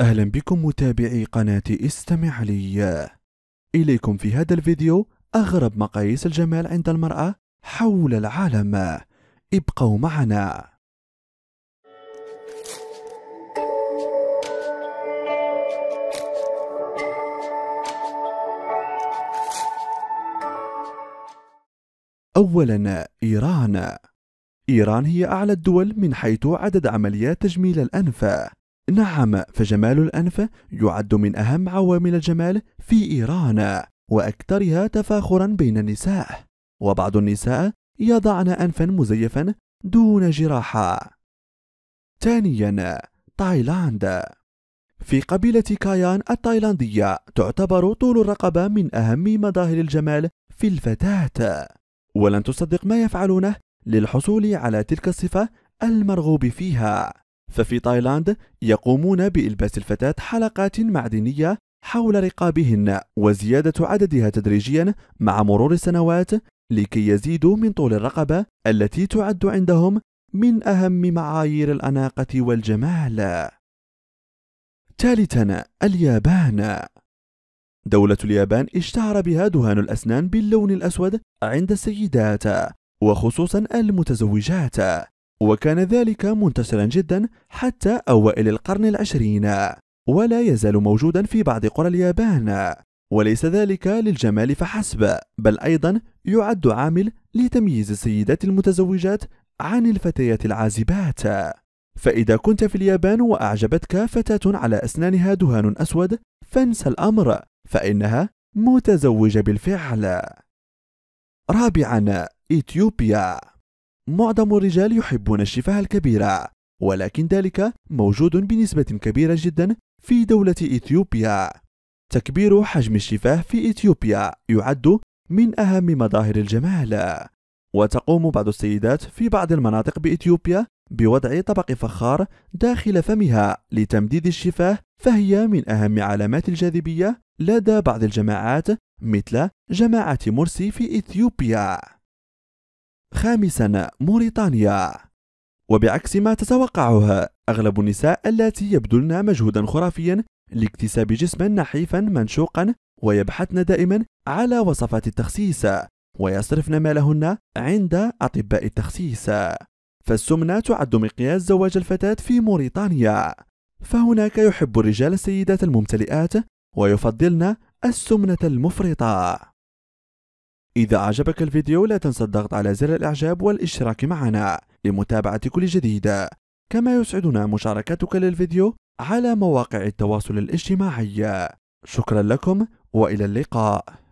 أهلا بكم متابعي قناة استمع لي إليكم في هذا الفيديو أغرب مقاييس الجمال عند المرأة حول العالم ابقوا معنا أولا إيران إيران هي أعلى الدول من حيث عدد عمليات تجميل الأنف نعم فجمال الأنف يعد من أهم عوامل الجمال في إيران وأكثرها تفاخرا بين النساء وبعض النساء يضعن أنفا مزيفا دون جراحة ثانيا تايلاند في قبيلة كايان التايلاندية تعتبر طول الرقبة من أهم مظاهر الجمال في الفتاة ولن تصدق ما يفعلونه للحصول على تلك الصفة المرغوب فيها ففي تايلاند يقومون بإلباس الفتاة حلقات معدنية حول رقابهن وزيادة عددها تدريجيا مع مرور السنوات لكي يزيدوا من طول الرقبة التي تعد عندهم من أهم معايير الأناقة والجمال. ثالثا اليابان دولة اليابان اشتهر بها دهان الأسنان باللون الأسود عند السيدات وخصوصا المتزوجات وكان ذلك منتشرا جدا حتى أوائل القرن العشرين ولا يزال موجودا في بعض قرى اليابان وليس ذلك للجمال فحسب بل أيضا يعد عامل لتمييز السيدات المتزوجات عن الفتيات العازبات فإذا كنت في اليابان وأعجبتك فتاة على أسنانها دهان أسود فانسى الأمر فإنها متزوجة بالفعل رابعا إثيوبيا معظم الرجال يحبون الشفاه الكبيرة ولكن ذلك موجود بنسبة كبيرة جدا في دولة إثيوبيا تكبير حجم الشفاه في إثيوبيا يعد من أهم مظاهر الجمال وتقوم بعض السيدات في بعض المناطق بإثيوبيا بوضع طبق فخار داخل فمها لتمديد الشفاه فهي من أهم علامات الجاذبية لدى بعض الجماعات مثل جماعة مرسي في إثيوبيا خامسا موريتانيا وبعكس ما تتوقعه أغلب النساء التي يبذلن مجهودا خرافيا لاكتساب جسما نحيفا منشوقا ويبحثن دائما على وصفات التخسيس ويصرفن مالهن عند أطباء التخسيس فالسمنة تعد مقياس زواج الفتاة في موريتانيا فهناك يحب الرجال السيدات الممتلئات ويفضلن السمنة المفرطة إذا أعجبك الفيديو لا تنسى الضغط على زر الإعجاب والاشتراك معنا لمتابعة كل جديد كما يسعدنا مشاركتك للفيديو على مواقع التواصل الاجتماعي شكرا لكم وإلى اللقاء